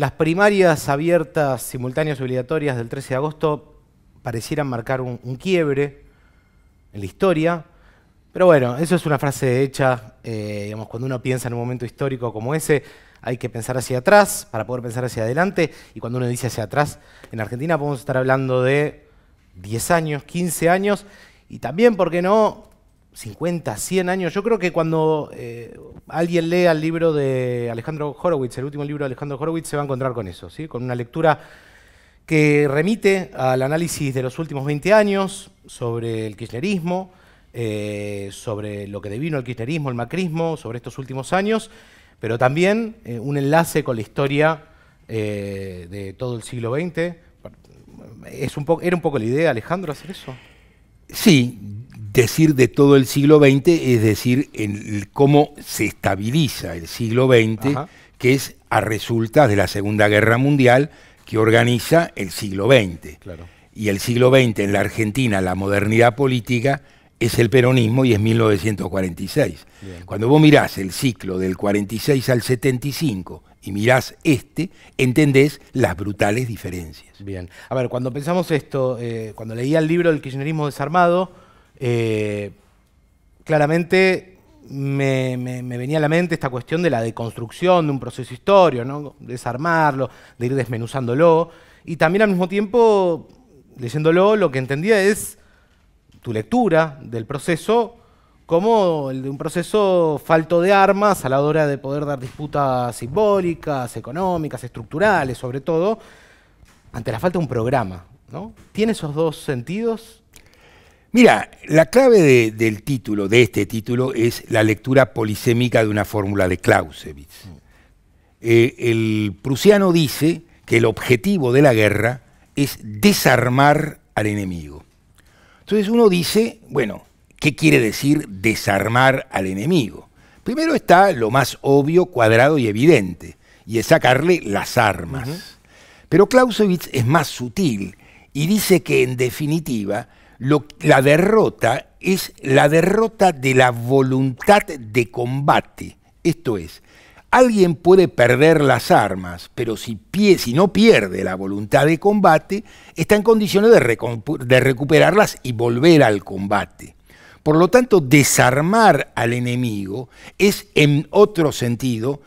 Las primarias abiertas simultáneas obligatorias del 13 de agosto parecieran marcar un, quiebre en la historia, pero bueno, eso es una frase hecha, eh, cuando uno piensa en un momento histórico como ese, hay que pensar hacia atrás para poder pensar hacia adelante, y cuando uno dice hacia atrás, en Argentina podemos estar hablando de 10 años, 15 años, y también, ¿por qué no?, 50, 100 años. Yo creo que cuando eh, alguien lea el libro de Alejandro Horowitz, el último libro de Alejandro Horowitz, se va a encontrar con eso, ¿sí? con una lectura que remite al análisis de los últimos 20 años sobre el kirchnerismo, eh, sobre lo que devino el kirchnerismo, el macrismo, sobre estos últimos años, pero también eh, un enlace con la historia de todo el siglo XX. Es un era un poco la idea, Alejandro, hacer eso. Sí, decir de todo el siglo XX es decir en cómo se estabiliza el siglo XX, que es a resultas de la Segunda Guerra Mundial que organiza el siglo XX. Y el siglo XX en la Argentina, la modernidad política, es el peronismo y es 1946. Cuando vos mirás el ciclo del 46 al 75 y mirás este, entendés las brutales diferencias. Bien. A ver, cuando pensamos esto, eh, cuando leía el libro El Kirchnerismo Desarmado, eh, claramente me, venía a la mente esta cuestión de la deconstrucción de un proceso histórico, ¿no? desarmarlo, de ir desmenuzándolo, y también al mismo tiempo, leyéndolo, lo que entendía es tu lectura del proceso como el de un proceso falto de armas a la hora de poder dar disputas simbólicas, económicas, estructurales, sobre todo, ante la falta de un programa. ¿no? ¿Tiene esos dos sentidos Mira, la clave del título, de este título, es la lectura polisémica de una fórmula de Clausewitz. Mm. Eh, el prusiano dice que el objetivo de la guerra es desarmar al enemigo. Entonces uno dice, bueno, ¿qué quiere decir desarmar al enemigo? Primero está lo más obvio, cuadrado y evidente, y es sacarle las armas. Pero Clausewitz es más sutil y dice que en definitiva la derrota es la derrota de la voluntad de combate. Esto es, alguien puede perder las armas, pero si, no pierde la voluntad de combate, está en condiciones de recuperarlas y volver al combate. Por lo tanto, desarmar al enemigo es, en otro sentido,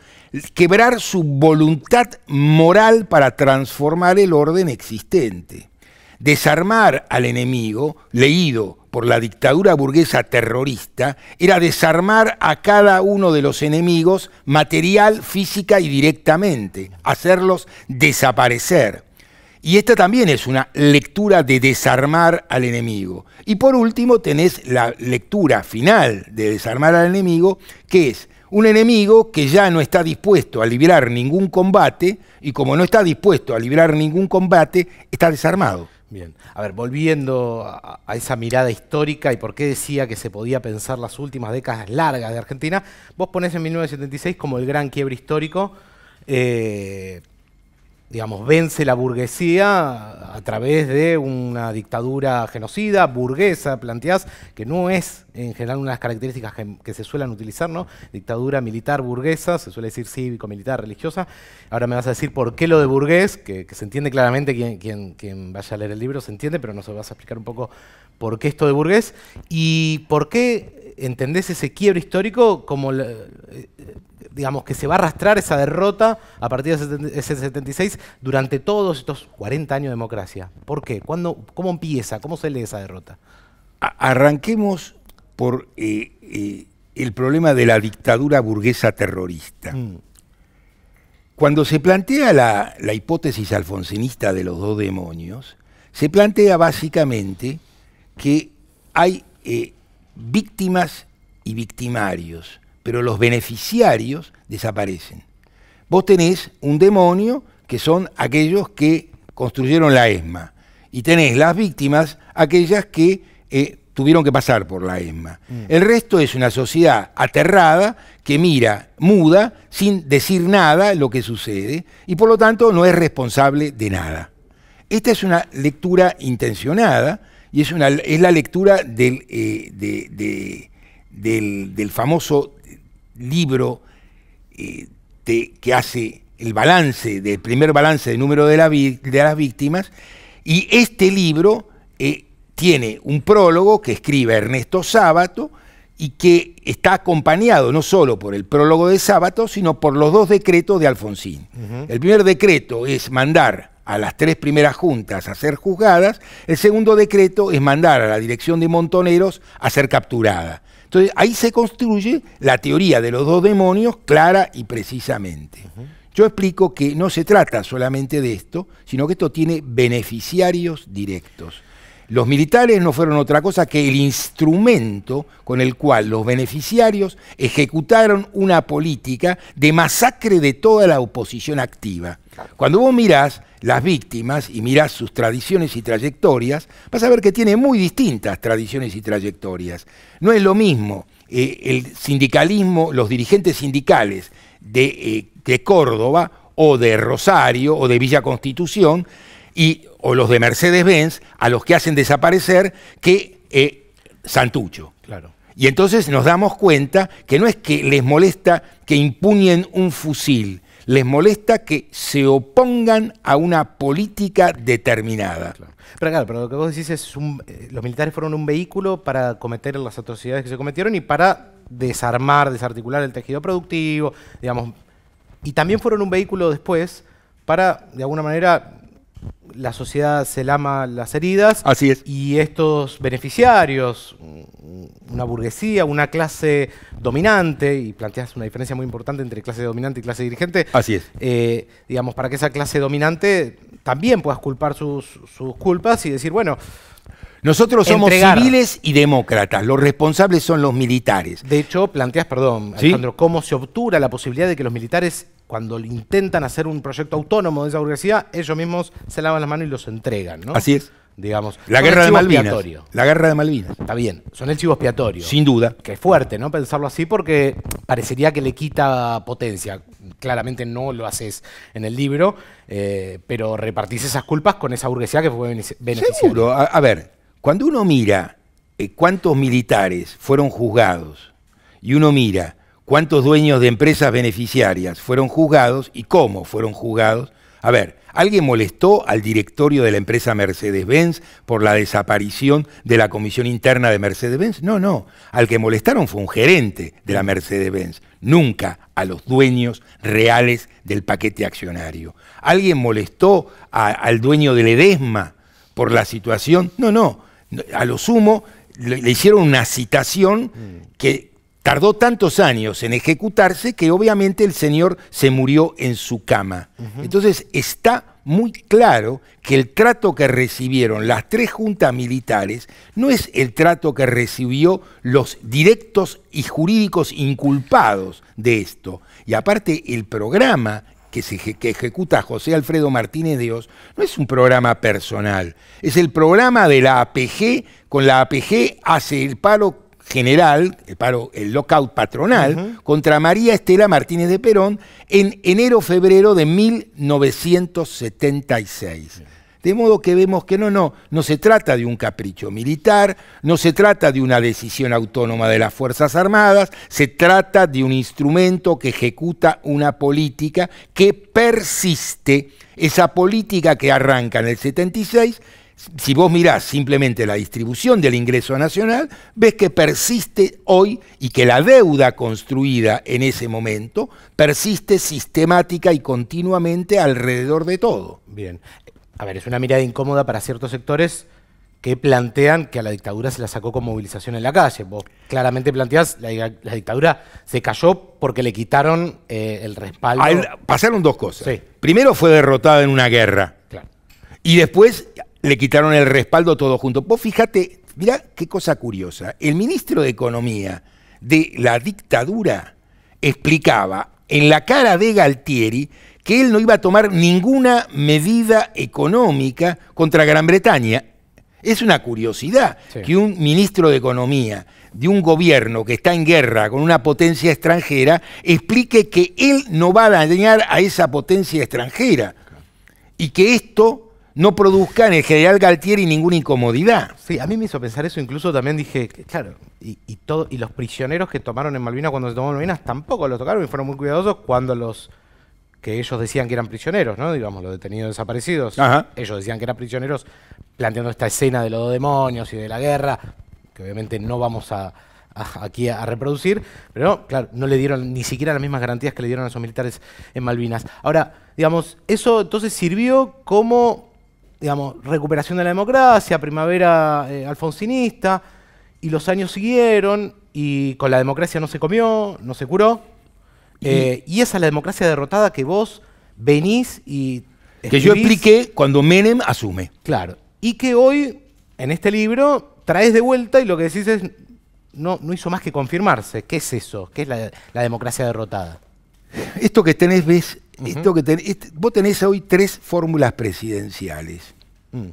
quebrar su voluntad moral para transformar el orden existente. Desarmar al enemigo, leído por la dictadura burguesa terrorista, era desarmar a cada uno de los enemigos material, física y directamente, hacerlos desaparecer. Y esta también es una lectura de desarmar al enemigo. Y por último tenés la lectura final de desarmar al enemigo, que es un enemigo que ya no está dispuesto a librar ningún combate, y como no está dispuesto a librar ningún combate, está desarmado. Bien. A ver, volviendo a, esa mirada histórica y por qué decía que se podía pensar las últimas décadas largas de Argentina, vos ponés en 1976 como el gran quiebre histórico. Eh, digamos, vence la burguesía a través de una dictadura genocida, burguesa, planteás, que no es en general una de las características que, se suelen utilizar, ¿no? Dictadura militar burguesa, se suele decir cívico, militar, religiosa. Ahora me vas a decir por qué lo de burgués, que, se entiende claramente quien, quien, quien, vaya a leer el libro, se entiende, pero nos vas a explicar un poco por qué esto de burgués y por qué entendés ese quiebre histórico como, eh, digamos, que se va a arrastrar esa derrota a partir de ese 76 durante todos estos 40 años de democracia. ¿Por qué? ¿Cómo empieza? ¿Cómo se lee esa derrota? Arranquemos por eh, eh, el problema de la dictadura burguesa terrorista. Mm. Cuando se plantea la, hipótesis alfonsinista de los dos demonios, se plantea básicamente que hay víctimas y victimarios, pero los beneficiarios desaparecen. Vos tenés un demonio que son aquellos que construyeron la ESMA y tenés las víctimas, aquellas que eh, tuvieron que pasar por la ESMA. Mm. El resto es una sociedad aterrada que mira muda sin decir nada lo que sucede y por lo tanto no es responsable de nada. Esta es una lectura intencionada y es, la lectura del, eh, del, famoso libro eh, que hace el balance, del primer balance del número de, la de las víctimas, y este libro eh, tiene un prólogo que escribe Ernesto Sábato y que está acompañado no solo por el prólogo de Sábato, sino por los dos decretos de Alfonsín. El primer decreto es mandar a las tres primeras juntas a ser juzgadas, el segundo decreto es mandar a la dirección de Montoneros a ser capturada. Entonces ahí se construye la teoría de los dos demonios clara y precisamente. Yo explico que no se trata solamente de esto, sino que esto tiene beneficiarios directos. Los militares no fueron otra cosa que el instrumento con el cual los beneficiarios ejecutaron una política de masacre de toda la oposición activa. Cuando vos mirás las víctimas y mirás sus tradiciones y trayectorias, vas a ver que tiene muy distintas tradiciones y trayectorias. No es lo mismo eh, el sindicalismo, los dirigentes sindicales eh, de, Córdoba o de Rosario o de Villa Constitución y, o los de Mercedes-Benz a los que hacen desaparecer que eh, Santucho. Claro. Y entonces nos damos cuenta que no es que les molesta que impuñen un fusil, les molesta que se opongan a una política determinada. Pero claro, pero lo que vos decís es, un, eh, los militares fueron un vehículo para cometer las atrocidades que se cometieron y para desarmar, desarticular el tejido productivo, digamos. Y también fueron un vehículo después para, de alguna manera, la sociedad se lama las heridas. Así es. Y estos beneficiarios, una burguesía, una clase dominante, y planteas una diferencia muy importante entre clase dominante y clase dirigente. Así es. Eh, digamos, para que esa clase dominante también puedas culpar sus, sus culpas y decir, bueno, nosotros somos civiles y demócratas, los responsables son los militares. De hecho, planteas, perdón, Alejandro, cómo se obtura la posibilidad de que los militares, cuando intentan hacer un proyecto autónomo de esa burguesía, ellos mismos se lavan las manos y los entregan, ¿no? Así es digamos. La guerra de Malvinas. La guerra de Malvinas. Está bien, son el chivo expiatorio. Sin duda. Que es fuerte, ¿no? Pensarlo así porque parecería que le quita potencia. Claramente no lo haces en el libro, eh, pero repartís esas culpas con esa burguesía que fue beneficiada. Seguro. a, ver, cuando uno mira eh, cuántos militares fueron juzgados y uno mira cuántos dueños de empresas beneficiarias fueron juzgados y cómo fueron juzgados, a ver, ¿alguien molestó al directorio de la empresa Mercedes-Benz por la desaparición de la comisión interna de Mercedes-Benz? No, no, al que molestaron fue un gerente de la Mercedes-Benz, nunca a los dueños reales del paquete accionario. ¿Alguien molestó al dueño del EDESMA por la situación? No, no, a lo sumo le, hicieron una citación que tardó tantos años en ejecutarse que obviamente el señor se murió en su cama. Entonces está muy claro que el trato que recibieron las tres juntas militares no es el trato que recibió los directos y jurídicos inculpados de esto. Y aparte el programa que, ejecuta José Alfredo Martínez Dios no es un programa personal, es el programa de la APG, con la APG hace el paro general, el paro, el lockout patronal, contra María Estela Martínez de Perón en enero-febrero de 1976. De modo que vemos que no, no, no se trata de un capricho militar, no se trata de una decisión autónoma de las Fuerzas Armadas, se trata de un instrumento que ejecuta una política que persiste, esa política que arranca en el 76 si vos mirás simplemente la distribución del ingreso nacional, ves que persiste hoy y que la deuda construida en ese momento persiste sistemática y continuamente alrededor de todo. Bien, a ver, es una mirada incómoda para ciertos sectores que plantean que a la dictadura se la sacó con movilización en la calle. Vos claramente planteás, la, la dictadura se cayó porque le quitaron eh, el respaldo. pasaron dos cosas. Primero fue derrotada en una guerra. Claro. Y después le quitaron el respaldo todo junto. Vos fíjate, mirá qué cosa curiosa. El ministro de Economía de la dictadura explicaba en la cara de Galtieri que él no iba a tomar ninguna medida económica contra Gran Bretaña. Es una curiosidad que un ministro de Economía de un gobierno que está en guerra con una potencia extranjera explique que él no va a dañar a esa potencia extranjera y que esto no produzca en el general Galtieri ninguna incomodidad. Sí, a mí me hizo pensar eso, incluso también dije, claro, y, y los prisioneros que tomaron en Malvinas cuando se tomó Malvinas tampoco los tocaron y fueron muy cuidadosos cuando los que ellos decían que eran prisioneros, ¿no? Digamos, los detenidos desaparecidos. Ellos decían que eran prisioneros, planteando esta escena de los demonios y de la guerra, que obviamente no vamos a, aquí a reproducir, pero no, claro, no le dieron ni siquiera las mismas garantías que le dieron a esos militares en Malvinas. Ahora, digamos, eso entonces sirvió como, digamos, recuperación de la democracia, primavera eh, alfonsinista, y los años siguieron, y con la democracia no se comió, no se curó eh, y esa es la democracia derrotada que vos venís y... que yo expliqué cuando Menem asume. Claro. Y que hoy, en este libro, traes de vuelta y lo que decís es, no, no hizo más que confirmarse. ¿Qué es eso? ¿Qué es la, democracia derrotada? Esto que tenés, ves, que este, vos tenés hoy tres fórmulas presidenciales. Mm.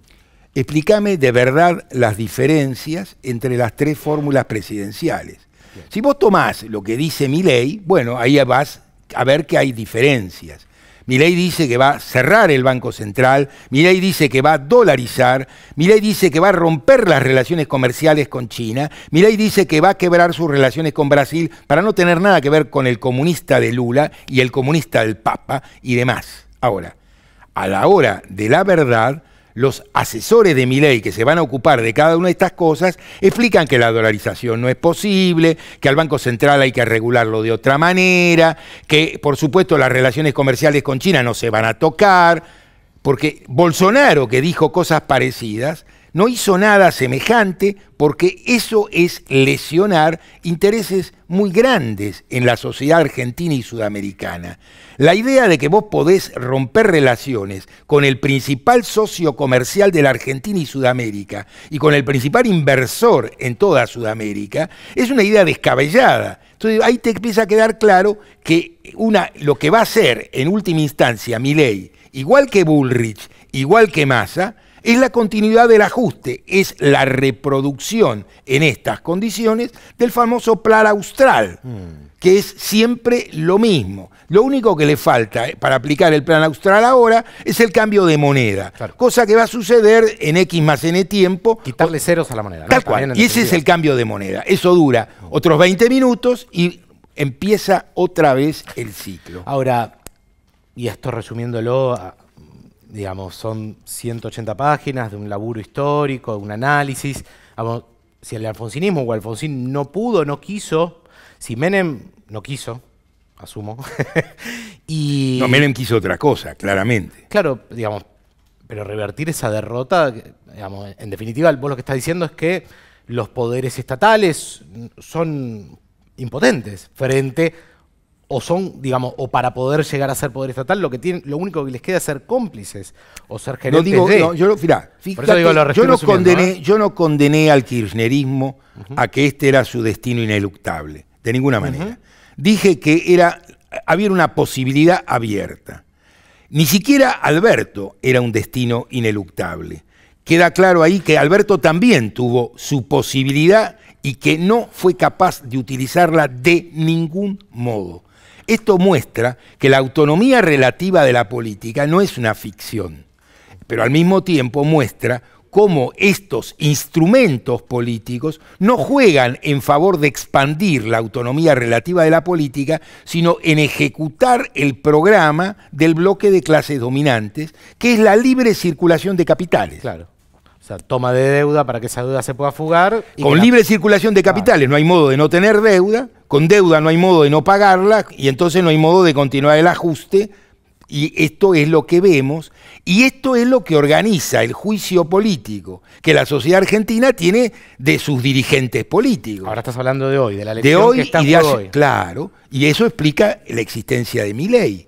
Explícame de verdad las diferencias entre las tres fórmulas presidenciales. Si vos tomás lo que dice mi ley, bueno, ahí vas a ver que hay diferencias. Milei dice que va a cerrar el Banco Central, Milei dice que va a dolarizar, ley dice que va a romper las relaciones comerciales con China, Milei dice que va a quebrar sus relaciones con Brasil para no tener nada que ver con el comunista de Lula y el comunista del Papa y demás. Ahora, a la hora de la verdad, los asesores de mi ley que se van a ocupar de cada una de estas cosas explican que la dolarización no es posible, que al Banco Central hay que regularlo de otra manera, que por supuesto las relaciones comerciales con China no se van a tocar, porque Bolsonaro, que dijo cosas parecidas, no hizo nada semejante porque eso es lesionar intereses muy grandes en la sociedad argentina y sudamericana. La idea de que vos podés romper relaciones con el principal socio comercial de la Argentina y Sudamérica y con el principal inversor en toda Sudamérica es una idea descabellada. Entonces ahí te empieza a quedar claro que una, lo que va a ser en última instancia ley, igual que Bullrich, igual que Massa, es la continuidad del ajuste, es la reproducción en estas condiciones del famoso plan austral, que es siempre lo mismo. Lo único que le falta eh, para aplicar el plan austral ahora es el cambio de moneda, cosa que va a suceder en X más N tiempo. Quitarle ceros a la moneda. Tal cual. Y ese es el cambio de moneda. Eso dura otros 20 minutos y empieza otra vez el ciclo. Ahora, y esto resumiéndolo digamos, son 180 páginas de un laburo histórico, de un análisis. si el alfonsinismo o Alfonsín no pudo, no quiso, si Menem no quiso, asumo. y, no, Menem quiso otra cosa, claramente. Claro, digamos, pero revertir esa derrota, digamos, en definitiva, vos lo que estás diciendo es que los poderes estatales son impotentes frente a o son, digamos, o para poder llegar a ser poder estatal, lo que tienen, lo único que les queda es ser cómplices o ser gerentes no digo, yo, no, condené, yo no condené al kirchnerismo a que este era su destino ineluctable, de ninguna manera. Dije que era, había una posibilidad abierta. Ni siquiera Alberto era un destino ineluctable. Queda claro ahí que Alberto también tuvo su posibilidad y que no fue capaz de utilizarla de ningún modo esto muestra que la autonomía relativa de la política no es una ficción, pero al mismo tiempo muestra cómo estos instrumentos políticos no juegan en favor de expandir la autonomía relativa de la política, sino en ejecutar el programa del bloque de clases dominantes, que es la libre circulación de capitales. Claro. O sea, toma de deuda para que esa deuda se pueda fugar. Con libre circulación de capitales, no hay modo de no tener deuda, con deuda no hay modo de no pagarla y entonces no hay modo de continuar el ajuste y esto es lo que vemos, y esto es lo que organiza el juicio político que la sociedad argentina tiene de sus dirigentes políticos. Ahora estás hablando de hoy, de la elección de hoy que está de Claro, y eso explica la existencia de mi ley.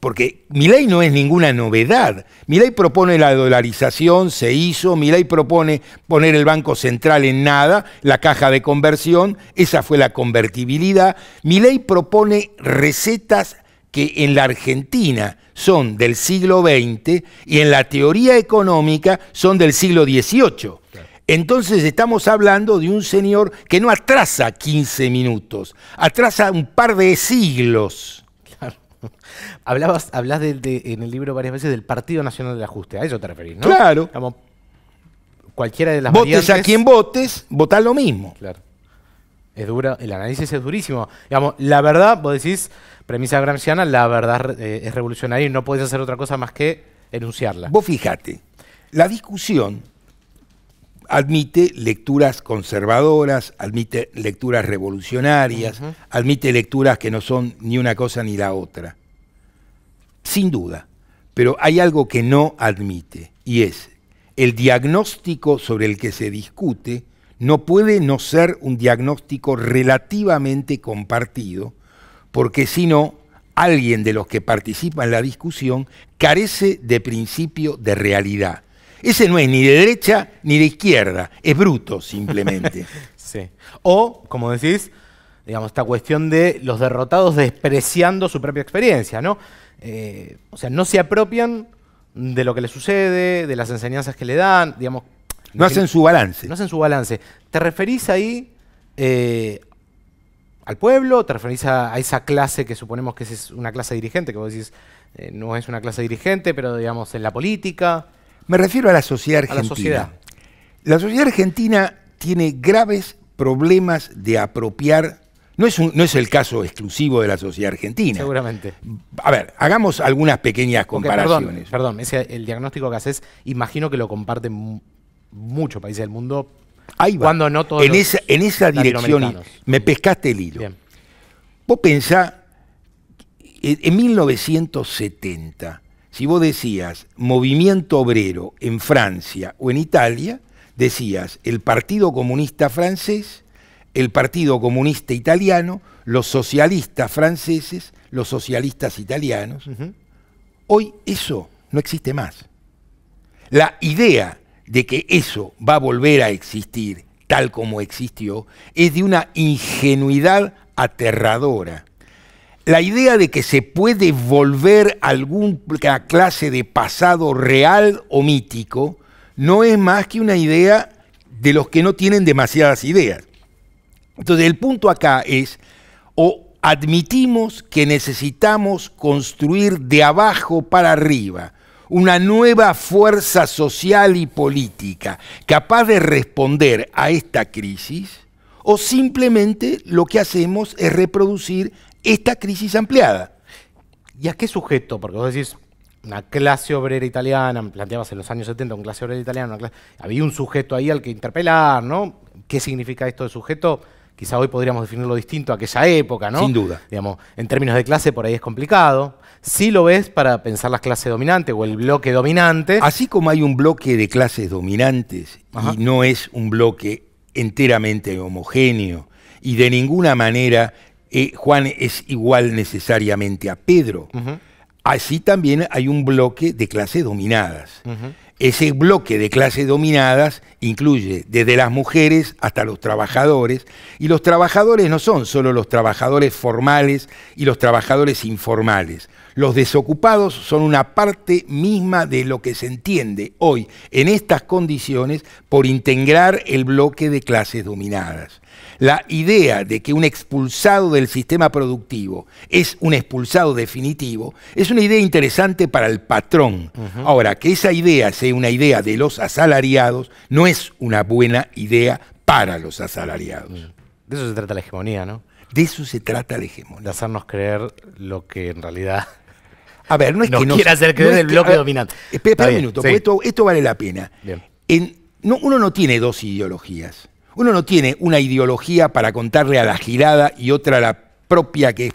Porque mi ley no es ninguna novedad. mi ley propone la dolarización, se hizo. ley propone poner el Banco Central en nada, la caja de conversión, esa fue la convertibilidad. mi ley propone recetas que en la Argentina son del siglo XX y en la teoría económica son del siglo XVIII. Entonces estamos hablando de un señor que no atrasa 15 minutos, atrasa un par de siglos. Hablabas, hablas en el libro varias veces del Partido Nacional del Ajuste, a eso te referís, ¿no? Claro. cualquiera de las Votes a quien votes, votás lo mismo. Claro. Es dura, el análisis es durísimo. Digamos, la verdad, vos decís, premisa gramsciana, la verdad eh, es revolucionaria y no podés hacer otra cosa más que enunciarla. Vos fijate, la discusión admite lecturas conservadoras, admite lecturas revolucionarias, admite lecturas que no son ni una cosa ni la otra. Sin duda. Pero hay algo que no admite y es el diagnóstico sobre el que se discute no puede no ser un diagnóstico relativamente compartido, porque si no, alguien de los que participa en la discusión carece de principio de realidad ese no es ni de derecha ni de izquierda, es bruto simplemente. sí. O, como decís, digamos, esta cuestión de los derrotados despreciando su propia experiencia, ¿no? Eh, o sea, no se apropian de lo que le sucede, de las enseñanzas que le dan, digamos. No hacen su balance. No hacen su balance. ¿Te referís ahí eh, al pueblo? ¿Te referís a, esa clase que suponemos que es una clase dirigente? Que vos decís, eh, no es una clase dirigente, pero digamos en la política. Me refiero a la sociedad argentina. la sociedad. argentina tiene graves problemas de apropiar. No es, no es el caso exclusivo de la sociedad argentina. Seguramente. A ver, hagamos algunas pequeñas comparaciones. perdón, el diagnóstico que haces, imagino que lo comparten muchos países del mundo. Ahí va. Cuando en, esa, en esa dirección, me pescaste el hilo. Vos pensá, en 1970, si vos decías movimiento obrero en Francia o en Italia, decías el Partido Comunista francés, el Partido Comunista italiano, los socialistas franceses, los socialistas italianos. Hoy eso no existe más. La idea de que eso va a volver a existir tal como existió es de una ingenuidad aterradora la idea de que se puede volver alguna clase de pasado real o mítico no es más que una idea de los que no tienen demasiadas ideas. Entonces el punto acá es, o admitimos que necesitamos construir de abajo para arriba una nueva fuerza social y política capaz de responder a esta crisis, o simplemente lo que hacemos es reproducir esta crisis ampliada. ¿Y a qué sujeto? Porque vos decís, una clase obrera italiana, planteabas en los años 70, una clase obrera italiana, había un sujeto ahí al que interpelar, ¿no? ¿Qué significa esto de sujeto? Quizá hoy podríamos definirlo distinto a aquella época, ¿no? Sin duda. Digamos, en términos de clase por ahí es complicado. Sí lo ves para pensar las clases dominantes o el bloque dominante. Así como hay un bloque de clases dominantes y no es un bloque enteramente homogéneo y de ninguna manera eh, Juan es igual necesariamente a Pedro. Así también hay un bloque de clases dominadas. Ese bloque de clases dominadas incluye desde las mujeres hasta los trabajadores, y los trabajadores no son solo los trabajadores formales y los trabajadores informales. Los desocupados son una parte misma de lo que se entiende hoy en estas condiciones por integrar el bloque de clases dominadas. La idea de que un expulsado del sistema productivo es un expulsado definitivo es una idea interesante para el patrón. Ahora, que esa idea sea una idea de los asalariados no es una buena idea para los asalariados. Mm. De eso se trata la hegemonía, ¿no? De eso se trata la hegemonía. De hacernos creer lo que en realidad a ver, no es que no. Quiera hacer el bloque dominante. Espera, un minuto, porque esto, vale la pena. uno no tiene dos ideologías. Uno no tiene una ideología para contarle a la girada y otra la propia que es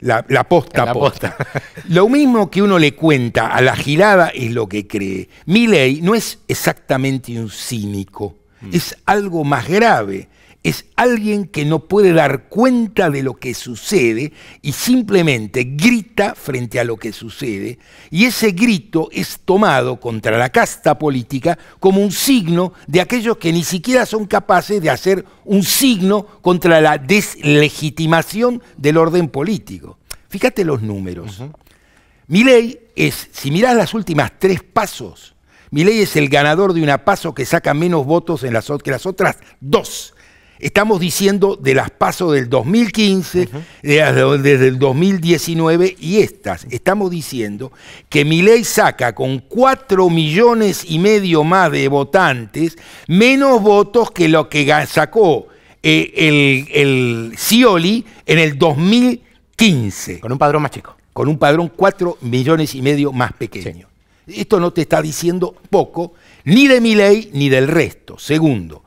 la, posta posta. lo mismo que uno le cuenta a la girada es lo que cree. ley no es exactamente un cínico, mm. es algo más grave es alguien que no puede dar cuenta de lo que sucede y simplemente grita frente a lo que sucede, y ese grito es tomado contra la casta política como un signo de aquellos que ni siquiera son capaces de hacer un signo contra la deslegitimación del orden político. Fíjate los números. Mi ley es, si mirás las últimas tres pasos, mi ley es el ganador de una paso que saca menos votos que las otras dos Estamos diciendo de las pasos del 2015, desde el 2019 y estas. Estamos diciendo que ley saca con 4 millones y medio más de votantes menos votos que lo que sacó eh, el, el en el 2015. Con un padrón más chico. Con un padrón 4 millones y medio más pequeño. Esto no te está diciendo poco, ni de ley ni del resto. Segundo.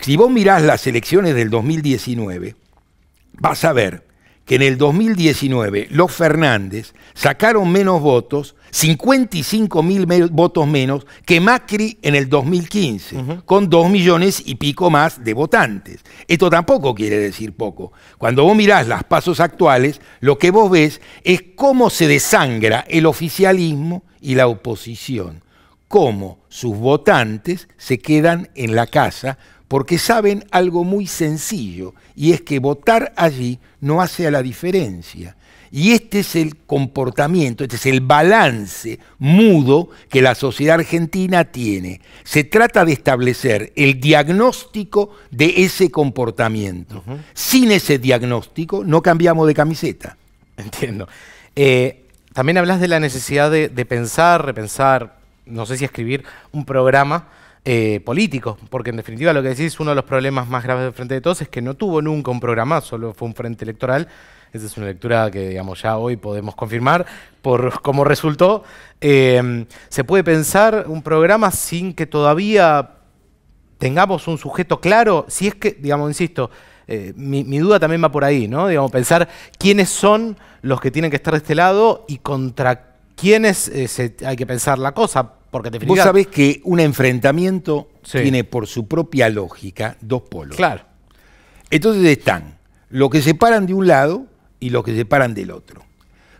Si vos mirás las elecciones del 2019, vas a ver que en el 2019 los Fernández sacaron menos votos, 55 mil votos menos que Macri en el 2015, con dos millones y pico más de votantes. Esto tampoco quiere decir poco. Cuando vos mirás las pasos actuales, lo que vos ves es cómo se desangra el oficialismo y la oposición, cómo sus votantes se quedan en la casa porque saben algo muy sencillo, y es que votar allí no hace a la diferencia. Y este es el comportamiento, este es el balance mudo que la sociedad argentina tiene. Se trata de establecer el diagnóstico de ese comportamiento. Sin ese diagnóstico no cambiamos de camiseta. Entiendo. Eh, también hablas de la necesidad de, de, pensar, repensar, no sé si escribir un programa eh, político, porque en definitiva lo que decís, uno de los problemas más graves del Frente de Todos es que no tuvo nunca un programa, solo fue un frente electoral. Esa es una lectura que, digamos, ya hoy podemos confirmar por cómo resultó. Eh, ¿Se puede pensar un programa sin que todavía tengamos un sujeto claro? Si es que, digamos, insisto, eh, mi, mi, duda también va por ahí, ¿no? Digamos, pensar quiénes son los que tienen que estar de este lado y contra quiénes eh, hay que pensar la cosa, porque Vos sabés que un enfrentamiento tiene por su propia lógica dos polos. Claro. Entonces están los que se paran de un lado y los que se paran del otro.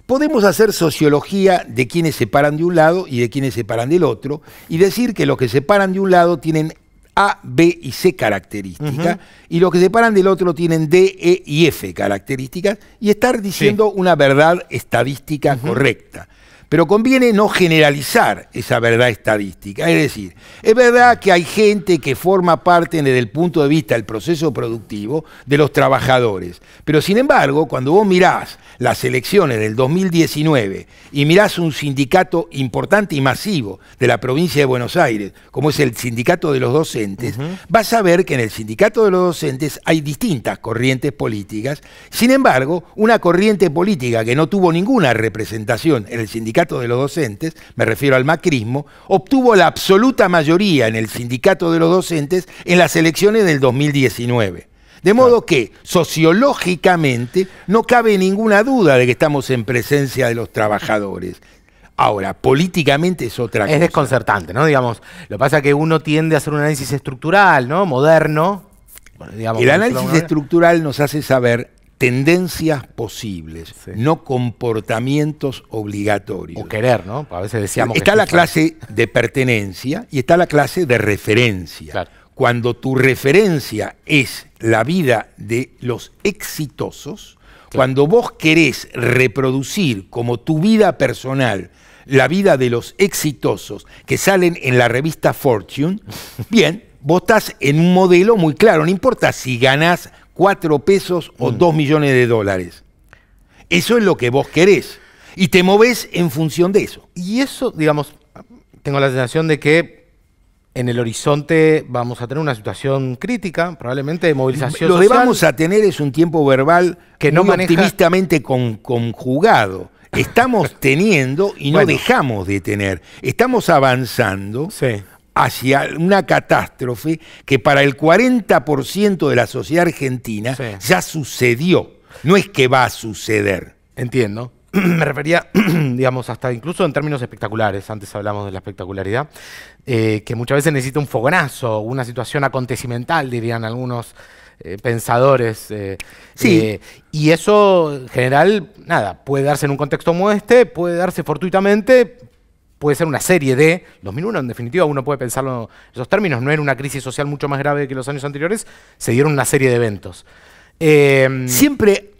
Podemos hacer sociología de quienes se paran de un lado y de quienes se paran del otro y decir que los que se paran de un lado tienen A, B y C características y los que se paran del otro tienen D, E y F características y estar diciendo una verdad estadística correcta. Pero conviene no generalizar esa verdad estadística. Es decir, es verdad que hay gente que forma parte desde el punto de vista del proceso productivo de los trabajadores. Pero sin embargo, cuando vos mirás las elecciones del 2019 y mirás un sindicato importante y masivo de la provincia de Buenos Aires, como es el sindicato de los docentes, vas a ver que en el sindicato de los docentes hay distintas corrientes políticas. Sin embargo, una corriente política que no tuvo ninguna representación en el sindicato de los docentes, me refiero al macrismo, obtuvo la absoluta mayoría en el sindicato de los docentes en las elecciones del 2019. De modo que, sociológicamente, no cabe ninguna duda de que estamos en presencia de los trabajadores. Ahora, políticamente es otra cosa. Es desconcertante, ¿no? Digamos, lo que pasa que uno tiende a hacer un análisis estructural, ¿no? Moderno. el análisis estructural nos hace saber tendencias posibles, no comportamientos obligatorios. O querer, ¿no? A veces decíamos. Está la clase de pertenencia y está la clase de referencia. Cuando tu referencia es la vida de los exitosos, cuando vos querés reproducir como tu vida personal la vida de los exitosos que salen en la revista Fortune, bien, vos estás en un modelo muy claro, no importa si ganás cuatro pesos o mm. dos millones de dólares. Eso es lo que vos querés. Y te moves en función de eso. Y eso, digamos, tengo la sensación de que en el horizonte vamos a tener una situación crítica, probablemente de movilización. Lo que vamos a tener es un tiempo verbal que no muy optimistamente conjugado. Estamos teniendo y no dejamos de tener. Estamos avanzando sí hacia una catástrofe que para el 40% de la sociedad argentina ya sucedió, no es que va a suceder. Entiendo. Me refería, digamos, hasta incluso en términos espectaculares, antes hablamos de la espectacularidad, eh, que muchas veces necesita un fogonazo, una situación acontecimental, dirían algunos eh, pensadores. Eh, sí. y eso, en general, nada, puede darse en un contexto como este, puede darse fortuitamente, puede ser una serie de 2001, en definitiva, uno puede pensarlo en esos términos, no era una crisis social mucho más grave que los años anteriores, se dieron una serie de eventos. Em, Siempre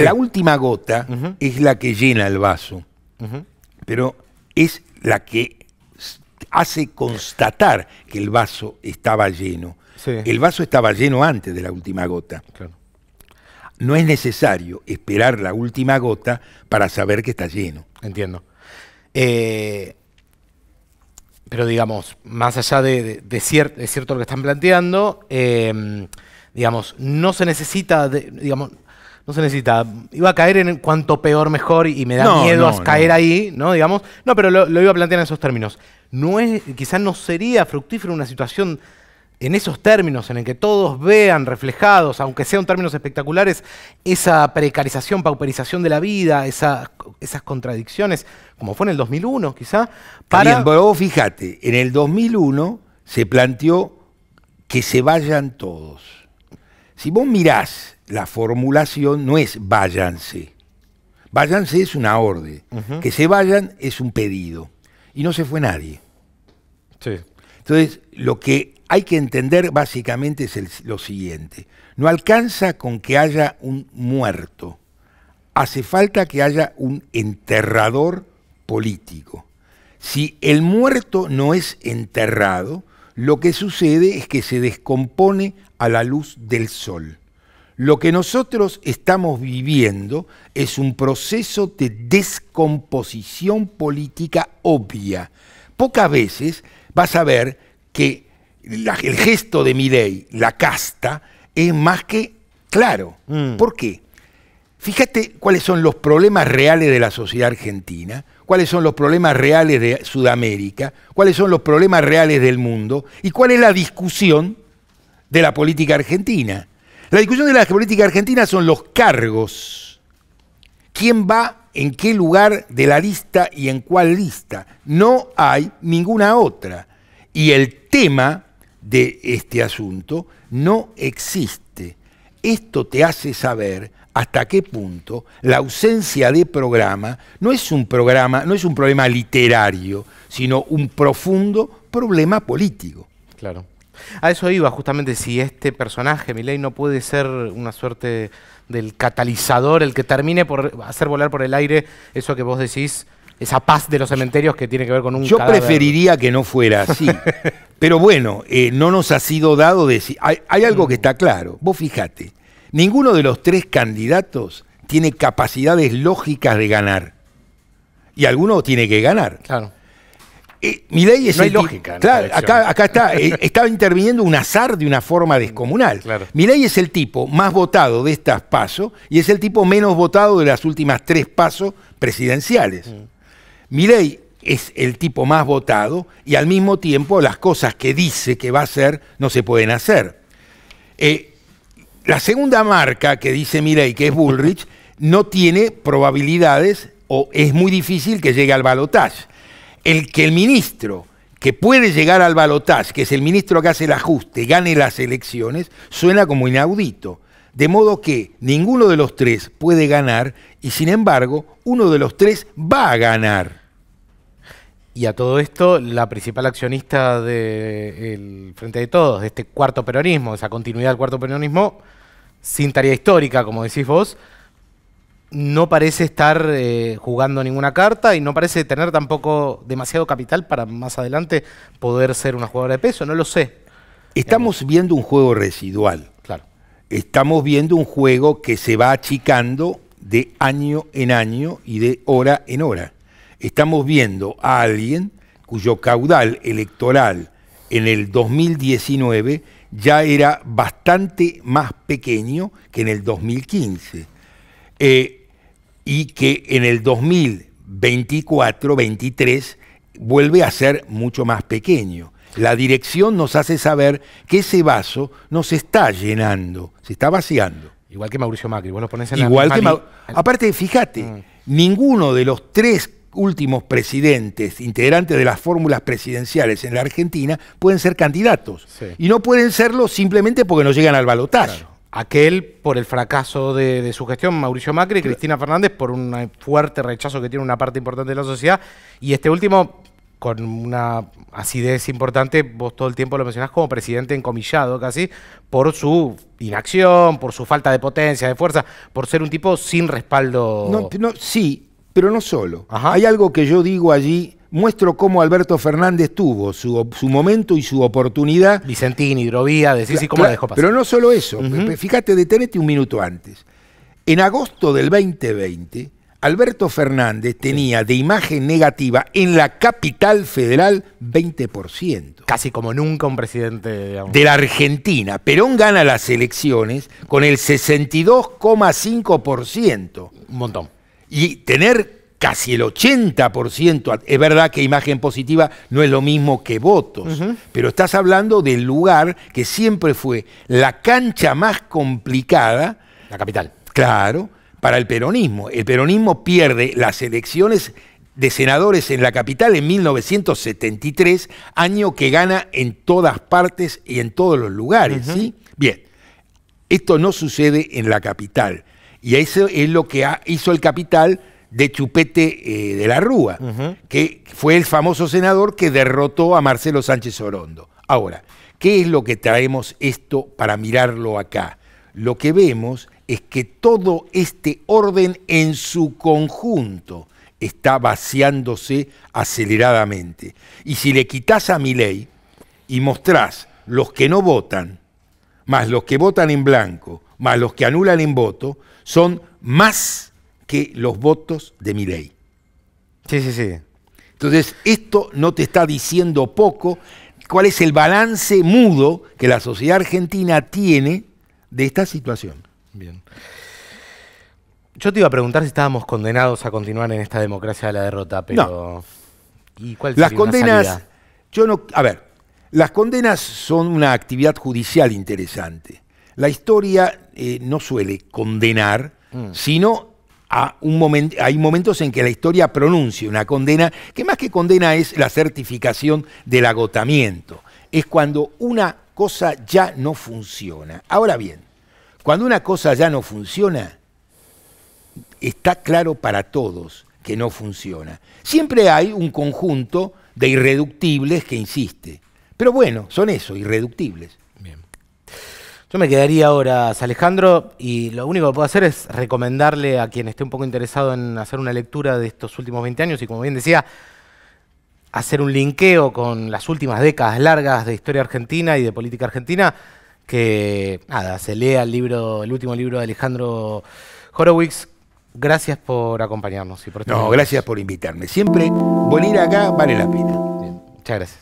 la última gota es la que llena el vaso, pero es la que hace constatar que el vaso estaba lleno. El vaso estaba lleno antes de la última gota. No es necesario esperar la última gota para saber que está lleno. Entiendo. Eh, pero digamos, más allá de, cierto lo que están planteando, eh, digamos, no se necesita, digamos, no se necesita. Iba a caer en cuanto peor mejor y me da miedo a caer ahí, ¿no? Digamos. No, pero lo, iba a plantear en esos términos. No es, quizás no sería fructífero una situación en esos términos, en el que todos vean reflejados, aunque sean términos espectaculares, esa precarización, pauperización de la vida, esas contradicciones, como fue en el 2001 quizá, para... Bien, pero vos fíjate, en el 2001 se planteó que se vayan todos. Si vos mirás la formulación, no es váyanse. Váyanse es una orden. Que se vayan es un pedido. Y no se fue nadie. Sí. Entonces, lo que hay que entender básicamente es lo siguiente. No alcanza con que haya un muerto. Hace falta que haya un enterrador político. Si el muerto no es enterrado, lo que sucede es que se descompone a la luz del sol. Lo que nosotros estamos viviendo es un proceso de descomposición política obvia. Pocas veces vas a ver que el gesto de Milei, la casta, es más que claro. Mm. ¿Por qué? Fíjate cuáles son los problemas reales de la sociedad argentina, cuáles son los problemas reales de Sudamérica, cuáles son los problemas reales del mundo y cuál es la discusión de la política argentina. La discusión de la política argentina son los cargos. ¿Quién va en qué lugar de la lista y en cuál lista. No hay ninguna otra. Y el tema de este asunto no existe. Esto te hace saber hasta qué punto la ausencia de programa no es un programa, no es un problema literario, sino un profundo problema político. Claro. A eso iba, justamente si este personaje, Milei, no puede ser una suerte del catalizador, el que termine por hacer volar por el aire eso que vos decís, esa paz de los cementerios que tiene que ver con un Yo preferiría que no fuera así. Pero bueno, eh, no nos ha sido dado decir... Hay, hay algo que está claro. Vos fijate, ninguno de los tres candidatos tiene capacidades lógicas de ganar. Y alguno tiene que ganar. Claro. Eh, es. lógica. acá, está. Eh, estaba interviniendo un azar de una forma descomunal. es el tipo más votado de estas pasos y es el tipo menos votado de las últimas tres pasos presidenciales. Mm. es el tipo más votado y al mismo tiempo las cosas que dice que va a hacer no se pueden hacer. Eh, la segunda marca que dice Milei, que es Bullrich, no tiene probabilidades o es muy difícil que llegue al balotaje el que el ministro que puede llegar al balotaje, que es el ministro que hace el ajuste, gane las elecciones, suena como inaudito. De modo que ninguno de los tres puede ganar y sin embargo uno de los tres va a ganar. Y a todo esto, la principal accionista del Frente de Todos, de este cuarto peronismo, esa continuidad del cuarto peronismo, sin tarea histórica, como decís vos, no parece estar eh, jugando ninguna carta y no parece tener tampoco demasiado capital para más adelante poder ser una jugadora de peso, no lo sé. Estamos viendo un juego residual. Claro. Estamos viendo un juego que se va achicando de año en año y de hora en hora. Estamos viendo a alguien cuyo caudal electoral en el 2019 ya era bastante más pequeño que en el 2015 y que en el 2024-23 vuelve a ser mucho más pequeño. La dirección nos hace saber que ese vaso nos está llenando, se está vaciando. Igual que Mauricio Macri, vos lo ponés en la Igual Aparte, fíjate, mm. ninguno de los tres últimos presidentes, integrantes de las fórmulas presidenciales en la Argentina, pueden ser candidatos. Y no pueden serlo simplemente porque no llegan al balotaje aquel por el fracaso de, su gestión, Mauricio Macri, y Cristina Fernández por un eh, fuerte rechazo que tiene una parte importante de la sociedad, y este último con una acidez importante, vos todo el tiempo lo mencionás como presidente encomillado casi, por su inacción, por su falta de potencia, de fuerza, por ser un tipo sin respaldo. no, sí, pero no solo. Hay algo que yo digo allí, muestro cómo Alberto Fernández tuvo su, momento y su oportunidad. Vicentín, hidrovía, decís cómo la dejó pasar. Pero no solo eso. Fíjate, detenete un minuto antes. En agosto del 2020, Alberto Fernández tenía de imagen negativa en la capital federal 20%. Casi como nunca un presidente de la Argentina. Perón gana las elecciones con el 62,5%. Un montón y tener casi el 80%, es verdad que imagen positiva no es lo mismo que votos, pero estás hablando del lugar que siempre fue la cancha más complicada. La capital. Claro, para el peronismo. El peronismo pierde las elecciones de senadores en la capital en 1973, año que gana en todas partes y en todos los lugares, ¿sí? Bien, esto no sucede en la capital. Y eso es lo que hizo el capital de Chupete eh, de la Rúa, que fue el famoso senador que derrotó a Marcelo Sánchez Orondo. Ahora, ¿qué es lo que traemos esto para mirarlo acá? Lo que vemos es que todo este orden en su conjunto está vaciándose aceleradamente. Y si le quitas a mi ley y mostrás los que no votan, más los que votan en blanco, más los que anulan en voto, son más que los votos de mi ley. Sí, sí, sí. Entonces, esto no te está diciendo poco cuál es el balance mudo que la sociedad argentina tiene de esta situación. Bien. Yo te iba a preguntar si estábamos condenados a continuar en esta democracia de la derrota, pero. ¿Y cuál las condenas. Yo no. A ver, las condenas son una actividad judicial interesante. La historia eh, no suele condenar, mm. sino a un hay momentos en que la historia pronuncia una condena, que más que condena es la certificación del agotamiento. Es cuando una cosa ya no funciona. Ahora bien, cuando una cosa ya no funciona, está claro para todos que no funciona. Siempre hay un conjunto de irreductibles que insiste. Pero bueno, son eso, irreductibles. Yo me quedaría ahora, Alejandro, y lo único que puedo hacer es recomendarle a quien esté un poco interesado en hacer una lectura de estos últimos 20 años y como bien decía, hacer un linkeo con las últimas décadas largas de historia argentina y de política argentina, que nada, se lea el libro, el último libro de Alejandro Horowitz. Gracias por acompañarnos y por No, gracias por invitarme. Siempre venir acá vale la pena. Muchas gracias.